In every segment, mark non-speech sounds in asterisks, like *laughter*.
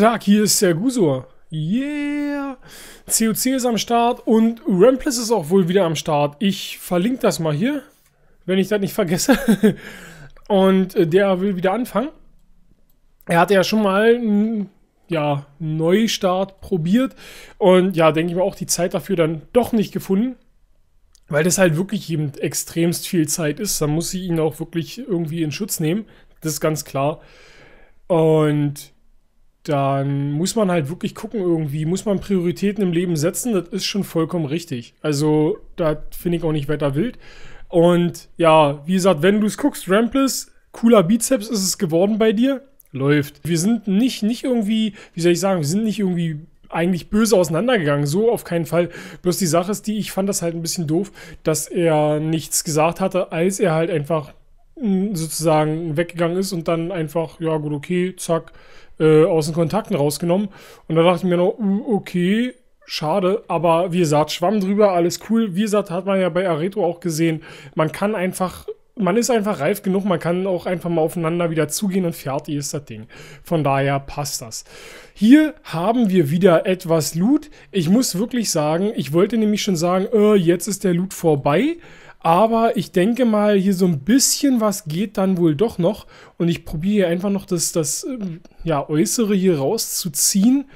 Tag, hier ist der Gusor. Yeah! COC ist am Start und Rampless ist auch wohl wieder am Start. Ich verlinke das mal hier, wenn ich das nicht vergesse. *laughs* und äh, der will wieder anfangen. Er hatte ja schon mal einen ja, Neustart probiert und ja, denke ich mal auch die Zeit dafür dann doch nicht gefunden. Weil das halt wirklich eben extremst viel Zeit ist. Da muss ich ihn auch wirklich irgendwie in Schutz nehmen. Das ist ganz klar. Und dann muss man halt wirklich gucken, irgendwie, muss man Prioritäten im Leben setzen, das ist schon vollkommen richtig. Also, da finde ich auch nicht weiter wild. Und ja, wie gesagt, wenn du es guckst, Rampless, cooler Bizeps ist es geworden bei dir, läuft. Wir sind nicht, nicht irgendwie, wie soll ich sagen, wir sind nicht irgendwie eigentlich böse auseinandergegangen, so auf keinen Fall. Bloß die Sache ist die, ich fand das halt ein bisschen doof, dass er nichts gesagt hatte, als er halt einfach hm, sozusagen weggegangen ist und dann einfach, ja gut, okay, zack, äh, aus den Kontakten rausgenommen. Und da dachte ich mir noch, uh, okay, schade, aber wie gesagt, Schwamm drüber, alles cool. Wie gesagt, hat man ja bei Areto auch gesehen, man kann einfach man ist einfach reif genug, man kann auch einfach mal aufeinander wieder zugehen und fertig eh, ist das Ding. Von daher passt das. Hier haben wir wieder etwas Loot. Ich muss wirklich sagen, ich wollte nämlich schon sagen, äh, jetzt ist der Loot vorbei, aber ich denke mal, hier so ein bisschen was geht dann wohl doch noch. Und ich probiere hier einfach noch das, das ähm, ja, Äußere hier rauszuziehen.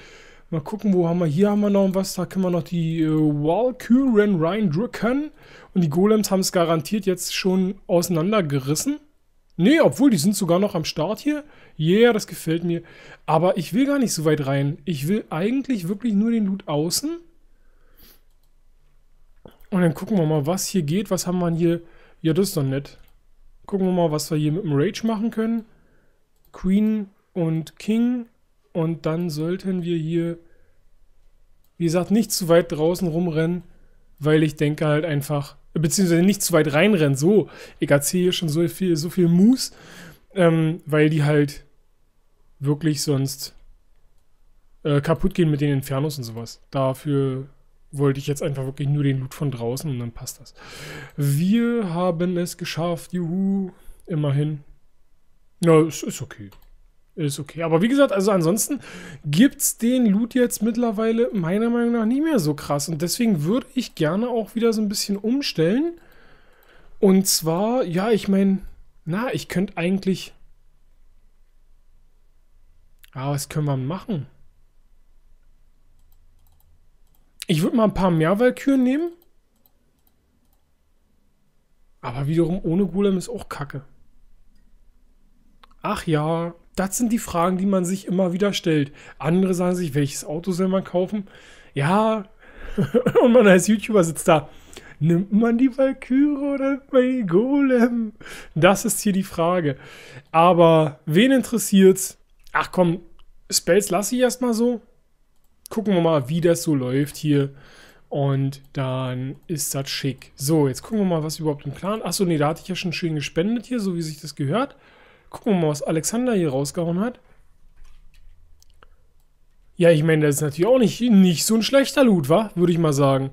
Mal gucken, wo haben wir hier haben wir noch was. Da können wir noch die äh, Walkuren reindrücken. Und die Golems haben es garantiert jetzt schon auseinandergerissen. Nee, obwohl, die sind sogar noch am Start hier. yeah, das gefällt mir. Aber ich will gar nicht so weit rein. Ich will eigentlich wirklich nur den Loot außen. Und dann gucken wir mal, was hier geht. Was haben wir hier? Ja, das ist doch nett. Gucken wir mal, was wir hier mit dem Rage machen können. Queen und King. Und dann sollten wir hier, wie gesagt, nicht zu weit draußen rumrennen, weil ich denke halt einfach, beziehungsweise nicht zu weit reinrennen. So, ich erzähle hier schon so viel, so viel Moves, ähm, weil die halt wirklich sonst äh, kaputt gehen mit den Infernos und sowas. Dafür wollte ich jetzt einfach wirklich nur den Loot von draußen und dann passt das. Wir haben es geschafft, juhu, immerhin. Na, no, ist, ist okay. Ist okay. Aber wie gesagt, also ansonsten gibt es den Loot jetzt mittlerweile meiner Meinung nach nicht mehr so krass. Und deswegen würde ich gerne auch wieder so ein bisschen umstellen. Und zwar, ja, ich meine, na, ich könnte eigentlich... Ah, was können wir machen? Ich würde mal ein paar mehr Valkyren nehmen. Aber wiederum ohne Golem ist auch kacke. Ach ja, das sind die Fragen, die man sich immer wieder stellt. Andere sagen sich, welches Auto soll man kaufen? Ja, *laughs* und man als YouTuber sitzt da. Nimmt man die Valkyrie oder nimmt man die Golem? Das ist hier die Frage. Aber wen interessiert's? Ach komm, Spells lasse ich erstmal so gucken wir mal, wie das so läuft hier. Und dann ist das schick. So, jetzt gucken wir mal, was überhaupt im Plan... Achso, nee, da hatte ich ja schon schön gespendet hier, so wie sich das gehört. Gucken wir mal, was Alexander hier rausgehauen hat. Ja, ich meine, das ist natürlich auch nicht, nicht so ein schlechter Loot, wa? Würde ich mal sagen.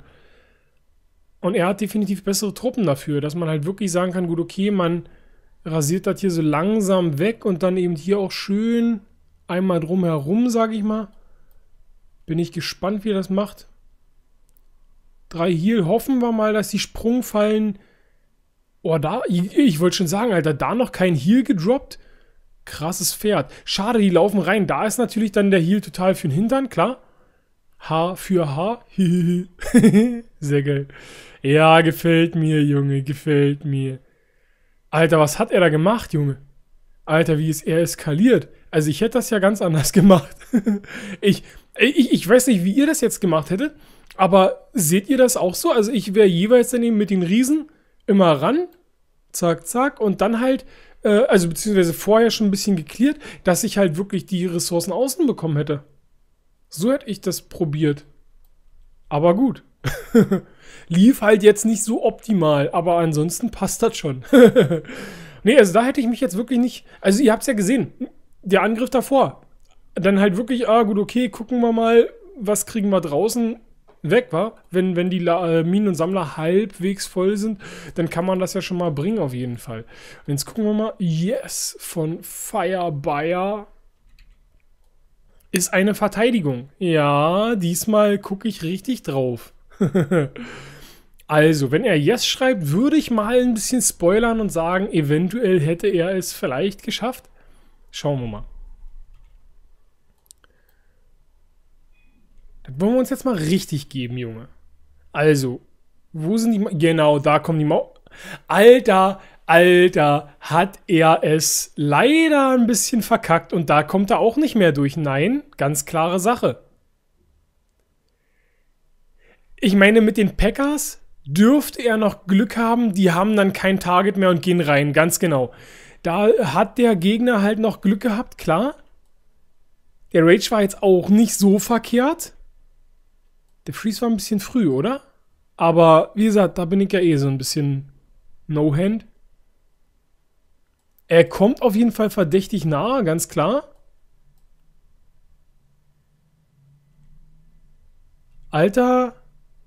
Und er hat definitiv bessere Truppen dafür, dass man halt wirklich sagen kann, gut, okay, man rasiert das hier so langsam weg und dann eben hier auch schön einmal drumherum, sage ich mal. Bin ich gespannt, wie er das macht. Drei Heal. Hoffen wir mal, dass die Sprungfallen... Oh, da... Ich, ich wollte schon sagen, Alter, da noch kein Heal gedroppt. Krasses Pferd. Schade, die laufen rein. Da ist natürlich dann der Heal total für den Hintern, klar. H für H. *laughs* Sehr geil. Ja, gefällt mir, Junge, gefällt mir. Alter, was hat er da gemacht, Junge? Alter, wie ist er eskaliert? Also ich hätte das ja ganz anders *laughs* gemacht. ich, ich, ich weiß nicht, wie ihr das jetzt gemacht hättet, aber seht ihr das auch so? Also ich wäre jeweils daneben mit den Riesen immer ran, zack, zack, und dann halt, äh, also beziehungsweise vorher schon ein bisschen geklärt, dass ich halt wirklich die Ressourcen außen bekommen hätte. So hätte ich das probiert. Aber gut. *laughs* Lief halt jetzt nicht so optimal, aber ansonsten passt das schon. *laughs* nee, also da hätte ich mich jetzt wirklich nicht. Also, ihr habt es ja gesehen. Der Angriff davor dann halt wirklich, ah, gut, okay, gucken wir mal, was kriegen wir draußen weg, war. Wenn, wenn die La äh, Minen und Sammler halbwegs voll sind, dann kann man das ja schon mal bringen, auf jeden Fall. Und jetzt gucken wir mal. Yes, von Firebuyer ist eine Verteidigung. Ja, diesmal gucke ich richtig drauf. *laughs* also, wenn er Yes schreibt, würde ich mal ein bisschen spoilern und sagen, eventuell hätte er es vielleicht geschafft. Schauen wir mal. Wollen wir uns jetzt mal richtig geben, Junge. Also, wo sind die. Ma genau, da kommen die Mauern. Alter, Alter, hat er es leider ein bisschen verkackt und da kommt er auch nicht mehr durch. Nein, ganz klare Sache. Ich meine, mit den Packers dürfte er noch Glück haben, die haben dann kein Target mehr und gehen rein, ganz genau. Da hat der Gegner halt noch Glück gehabt, klar. Der Rage war jetzt auch nicht so verkehrt. Der Freeze war ein bisschen früh, oder? Aber wie gesagt, da bin ich ja eh so ein bisschen No-Hand. Er kommt auf jeden Fall verdächtig nahe, ganz klar. Alter,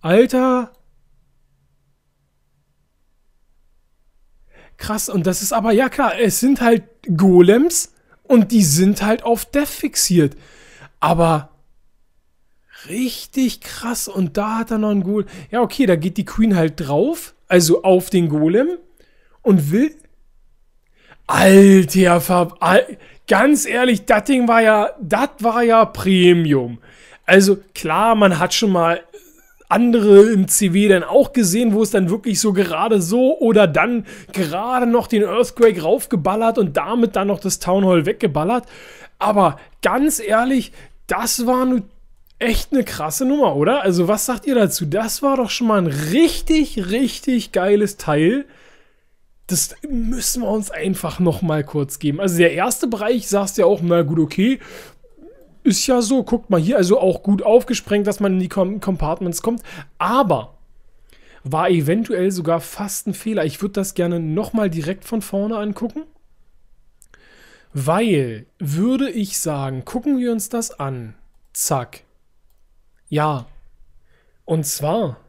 Alter. Krass, und das ist aber, ja klar, es sind halt Golems und die sind halt auf Death fixiert. Aber Richtig krass. Und da hat er noch einen Golem. Ja, okay, da geht die Queen halt drauf, also auf den Golem und will. Alter, Fab, Al ganz ehrlich, das Ding war ja, das war ja Premium. Also klar, man hat schon mal andere im CW dann auch gesehen, wo es dann wirklich so gerade so oder dann gerade noch den Earthquake raufgeballert und damit dann noch das Town Hall weggeballert. Aber ganz ehrlich, das war eine echt eine krasse Nummer, oder? Also, was sagt ihr dazu? Das war doch schon mal ein richtig, richtig geiles Teil. Das müssen wir uns einfach noch mal kurz geben. Also, der erste Bereich sagst ja auch, na gut, okay, ist ja so, guckt mal hier, also auch gut aufgesprengt, dass man in die Com Compartments kommt. Aber war eventuell sogar fast ein Fehler. Ich würde das gerne nochmal direkt von vorne angucken. Weil, würde ich sagen, gucken wir uns das an. Zack. Ja. Und zwar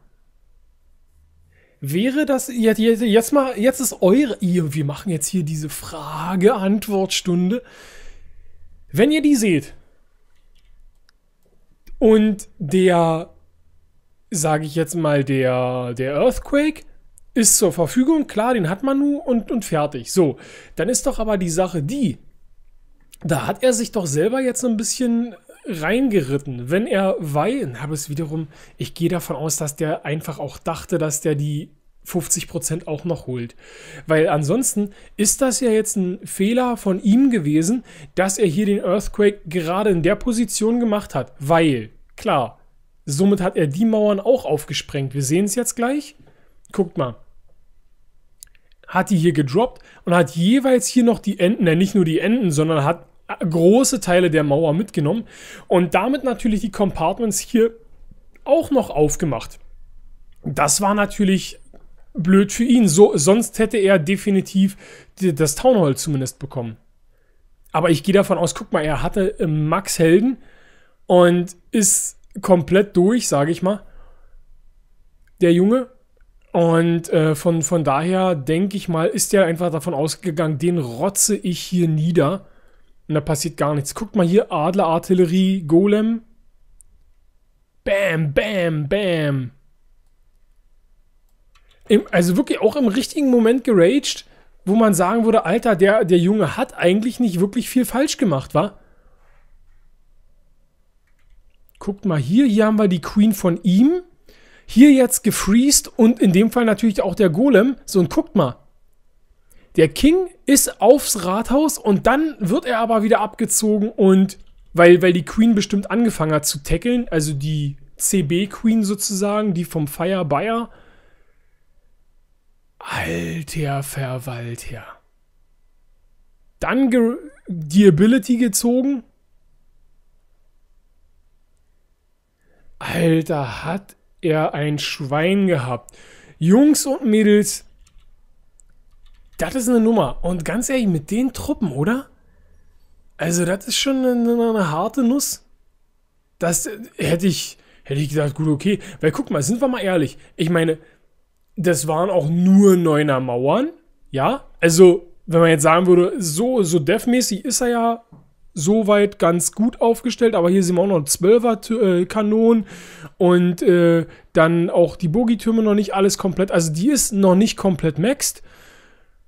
wäre das jetzt, jetzt mal jetzt ist eure ihr wir machen jetzt hier diese Frage Antwort Stunde. Wenn ihr die seht und der sage ich jetzt mal der der Earthquake ist zur Verfügung, klar, den hat man nun und, und fertig. So, dann ist doch aber die Sache die, da hat er sich doch selber jetzt so ein bisschen reingeritten. Wenn er weil, habe es wiederum, ich gehe davon aus, dass der einfach auch dachte, dass der die 50% auch noch holt. Weil ansonsten ist das ja jetzt ein Fehler von ihm gewesen, dass er hier den Earthquake gerade in der Position gemacht hat. Weil, klar, somit hat er die Mauern auch aufgesprengt. Wir sehen es jetzt gleich. Guckt mal. Hat die hier gedroppt und hat jeweils hier noch die Enden, äh, nicht nur die Enden, sondern hat große Teile der Mauer mitgenommen und damit natürlich die Compartments hier auch noch aufgemacht. Das war natürlich blöd für ihn. So, sonst hätte er definitiv das Town Hall zumindest bekommen. Aber ich gehe davon aus, guck mal, er hatte äh, Max Helden und ist komplett durch, sage ich mal. Der Junge. Und äh, von, von daher denke ich mal, ist er einfach davon ausgegangen, den rotze ich hier nieder. Und da passiert gar nichts. Guckt mal hier, Adler, Artillerie, Golem. Bam, bam, bam. Im, also wirklich auch im richtigen Moment geraged, wo man sagen würde, Alter, der, der Junge hat eigentlich nicht wirklich viel falsch gemacht, wa? Guckt mal hier, hier haben wir die Queen von ihm. Hier jetzt gefreezed und in dem Fall natürlich auch der Golem. So, und guckt mal. Der King ist aufs Rathaus und dann wird er aber wieder abgezogen und weil, weil die Queen bestimmt angefangen hat zu tackeln, also die CB Queen sozusagen, die vom Fire Bayer. Alter Verwalter. Dann die Ability gezogen. Alter, hat er ein Schwein gehabt. Jungs und Mädels, das ist eine Nummer. Und ganz ehrlich, mit den Truppen, oder? Also, das ist schon eine, eine harte Nuss. Das äh, hätte ich, hätte ich gesagt, gut, okay. Weil guck mal, sind wir mal ehrlich. Ich meine, das waren auch nur Neuner Mauern. Ja, also, wenn man jetzt sagen würde, so, so defmäßig ist er ja soweit ganz gut aufgestellt, aber hier sehen wir auch noch 12er äh, Kanonen und äh, dann auch die Bogitürme noch nicht alles komplett, also die ist noch nicht komplett maxed.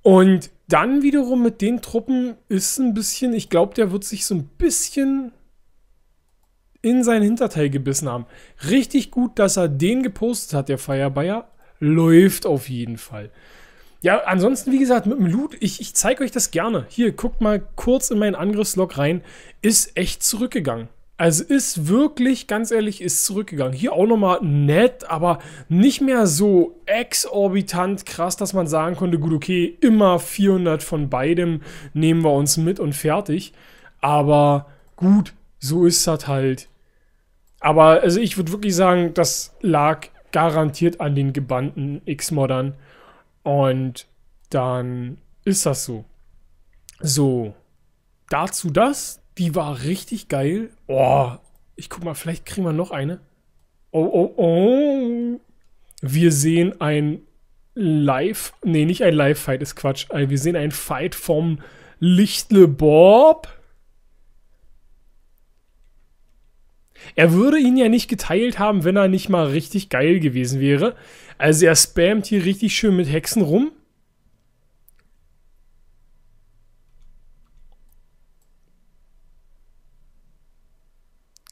Und dann wiederum mit den Truppen ist ein bisschen, ich glaube, der wird sich so ein bisschen in sein Hinterteil gebissen haben. Richtig gut, dass er den gepostet hat, der Firebuyer. Läuft auf jeden Fall. Ja, ansonsten, wie gesagt, mit dem Loot, ich, ich zeige euch das gerne. Hier, guckt mal kurz in meinen Angriffslog rein. Ist echt zurückgegangen. Also ist wirklich, ganz ehrlich, ist zurückgegangen. Hier auch nochmal nett, aber nicht mehr so exorbitant krass, dass man sagen konnte, gut, okay, immer 400 von beidem nehmen wir uns mit und fertig. Aber gut, so ist das halt. Aber also ich würde wirklich sagen, das lag garantiert an den gebannten x modern Und dann ist das so. So, dazu das. Die war richtig geil. Oh, ich guck mal, vielleicht kriegen wir noch eine. Oh, oh, oh. Wir sehen ein Live, nee, nicht ein Live-Fight, ist Quatsch. Äh, wir sehen ein Fight vom Lichtle Bob. Er würde ihn ja nicht geteilt haben, wenn er nicht mal richtig geil gewesen wäre. Also er spammt hier richtig schön mit Hexen rum.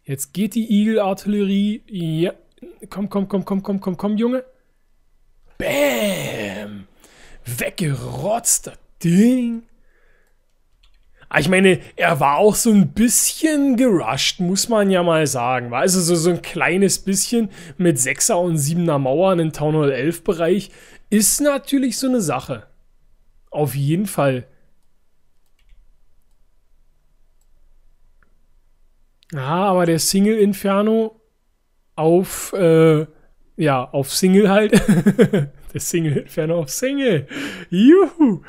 Jetzt geht die Eagle-Artillerie. Ja. Komm, komm, komm, komm, komm, komm, komm, Junge. Bäm. Weggerotzt, das Ding. Ah, ich meine, er war auch so ein bisschen gerusht, muss man ja mal sagen. War also so, so ein kleines bisschen mit 6er und 7er Mauern im Town Hall 11 Bereich ist natürlich so eine Sache. Auf jeden Fall. Ja, aber der Single Inferno auf, äh, ja, auf Single halt. *laughs* der Single Inferno auf Single. Juhu.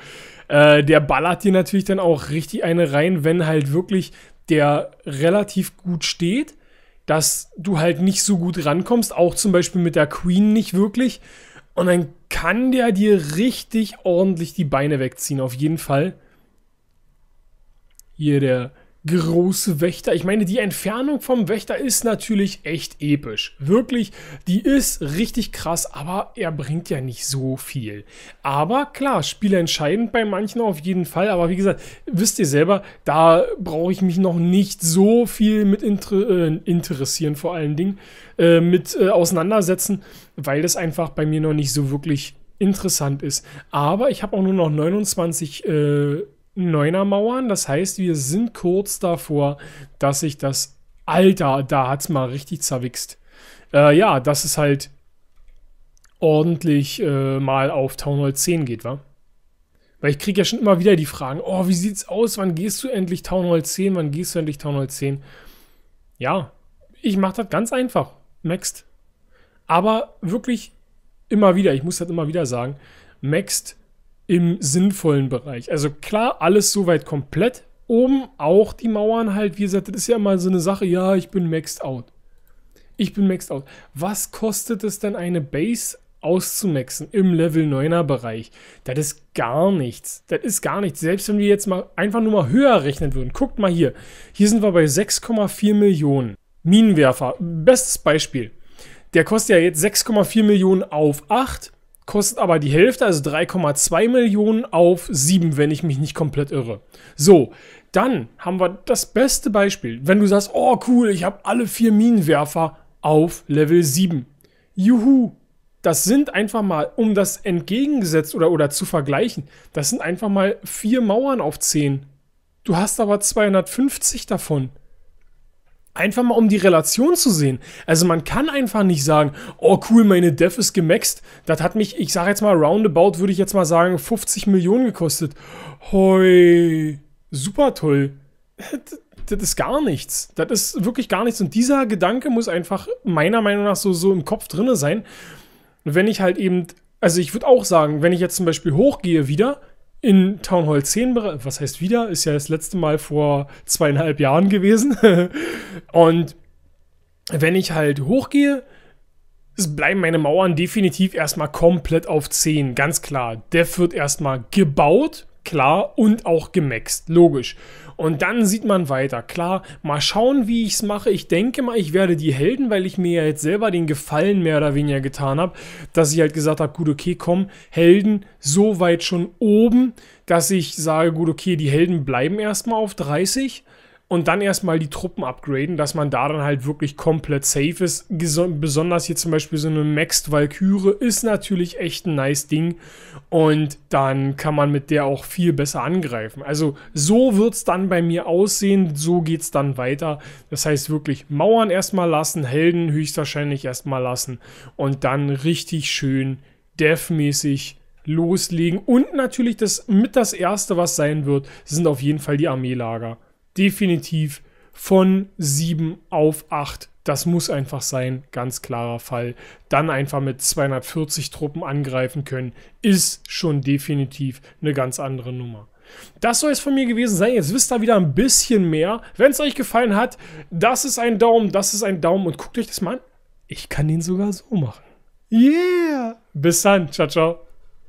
Äh, der ballert dir natürlich dann auch richtig eine rein, wenn halt wirklich der relativ gut steht, dass du halt nicht so gut rankommst, auch zum Beispiel mit der Queen nicht wirklich. Und dann kann der dir richtig ordentlich die Beine wegziehen, auf jeden Fall. Hier der große Wächter. Ich meine, die Entfernung vom Wächter ist natürlich echt episch. Wirklich, die ist richtig krass, aber er bringt ja nicht so viel. Aber klar, spielentscheidend bei manchen auf jeden Fall. Aber wie gesagt, wisst ihr selber, da brauche ich mich noch nicht so viel mit inter äh, interessieren, vor allen Dingen, äh, mit äh, auseinandersetzen, weil das einfach bei mir noch nicht so wirklich interessant ist. Aber ich habe auch nur noch 29 Neuner Mauern. Das heißt, wir sind kurz davor, dass sich das... Alter, da hat es mal richtig zerwichst. Äh, ja, dass es halt ordentlich äh, mal auf Town Hall 10 geht, wa? Weil ich kriege ja schon immer wieder die Fragen, oh, wie sieht's aus, wann gehst du endlich Town Hall 10, wann gehst du endlich Town Hall 10? Ja, ich mache das ganz einfach, Next. Aber wirklich immer wieder, ich muss das immer wieder sagen, Next im sinnvollen Bereich. Also klar, alles soweit komplett. Oben auch die Mauern halt, wie gesagt, das ist ja mal so eine Sache, ja, ich bin maxed out. Ich bin maxed out. Was kostet es denn, eine Base auszumaxen im Level 9er Bereich? Das ist gar nichts. Das ist gar nichts. Selbst wenn wir jetzt mal einfach nur mal höher rechnen würden. Guckt mal hier. Hier sind wir bei 6,4 Millionen. Minenwerfer. Bestes Beispiel. Der kostet ja jetzt 6,4 Millionen auf 8 kostet aber die Hälfte, also 3,2 Millionen auf 7, wenn ich mich nicht komplett irre. So, dann haben wir das beste Beispiel. Wenn du sagst, oh cool, ich habe alle vier Minenwerfer auf Level 7. Juhu! Das sind einfach mal, um das entgegengesetzt oder, oder zu vergleichen, das sind einfach mal vier Mauern auf 10. Du hast aber 250 davon einfach mal um die Relation zu sehen. Also man kann einfach nicht sagen, oh cool, meine Def ist gemaxt. Das hat mich, ich sage jetzt mal roundabout, würde ich jetzt mal sagen, 50 Millionen gekostet. Hoi, super toll. *laughs* Das ist gar nichts. Das ist wirklich gar nichts. Und dieser Gedanke muss einfach meiner Meinung nach so, so im Kopf drinne sein. Wenn ich halt eben, also ich würde auch sagen, wenn ich jetzt zum Beispiel hochgehe wieder, in Town Hall 10, was heißt wieder, ist ja das letzte Mal vor zweieinhalb Jahren gewesen. *laughs* Und wenn ich halt hochgehe, bleiben meine Mauern definitiv erstmal komplett auf 10, ganz klar. Dev wird erstmal gebaut, klar, und auch gemaxt, logisch. Und dann sieht man weiter, klar, mal schauen, wie ich es mache. Ich denke mal, ich werde die Helden, weil ich mir ja jetzt selber den Gefallen mehr oder weniger getan habe, dass ich halt gesagt habe, gut, okay, komm, Helden so weit schon oben, dass ich sage, gut, okay, die Helden bleiben erstmal auf 30 und dann erstmal die Truppen upgraden, dass man da dann halt wirklich komplett safe ist. besonders hier zum Beispiel so eine Maxed Valkyrie ist natürlich echt ein nice Ding und dann kann man mit der auch viel besser angreifen. Also so wird es dann bei mir aussehen, so geht es dann weiter. Das heißt wirklich Mauern erstmal lassen, Helden höchstwahrscheinlich erstmal lassen und dann richtig schön deathmäßig loslegen. Und natürlich das mit das erste, was sein wird, sind auf jeden Fall die Armeelager definitiv von 7 auf 8. Das muss einfach sein, ganz klarer Fall. Dann einfach mit 240 Truppen angreifen können, ist schon definitiv eine ganz andere Nummer. Das soll es von mir gewesen sein. Jetzt wisst ihr wieder ein bisschen mehr. Wenn es euch gefallen hat, das ist ein Daumen, das ist ein Daumen und guckt euch das mal an. Ich kann den sogar so machen. Yeah! Bis dann. Ciao, ciao.